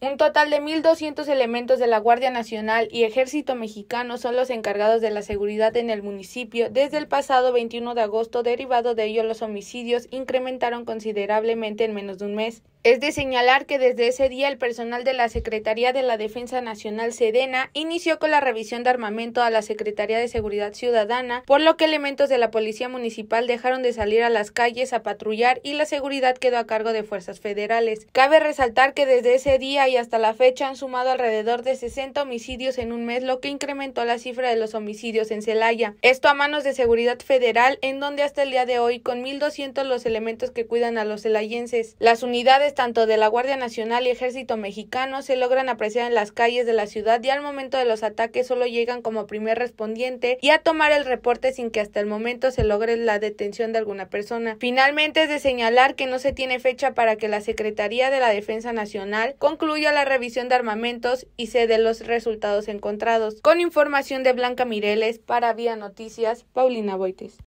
Un total de 1.200 elementos de la Guardia Nacional y Ejército Mexicano son los encargados de la seguridad en el municipio desde el pasado 21 de agosto. Derivado de ello, los homicidios incrementaron considerablemente en menos de un mes. Es de señalar que desde ese día el personal de la Secretaría de la Defensa Nacional Sedena inició con la revisión de armamento a la Secretaría de Seguridad Ciudadana, por lo que elementos de la Policía Municipal dejaron de salir a las calles a patrullar y la seguridad quedó a cargo de fuerzas federales. Cabe resaltar que desde ese día y hasta la fecha han sumado alrededor de 60 homicidios en un mes, lo que incrementó la cifra de los homicidios en Celaya. Esto a manos de Seguridad Federal, en donde hasta el día de hoy con 1.200 los elementos que cuidan a los celayenses. Las unidades tanto de la Guardia Nacional y Ejército Mexicano se logran apreciar en las calles de la ciudad y al momento de los ataques solo llegan como primer respondiente y a tomar el reporte sin que hasta el momento se logre la detención de alguna persona. Finalmente es de señalar que no se tiene fecha para que la Secretaría de la Defensa Nacional concluya la revisión de armamentos y se dé los resultados encontrados. Con información de Blanca Mireles para Vía Noticias, Paulina Boites.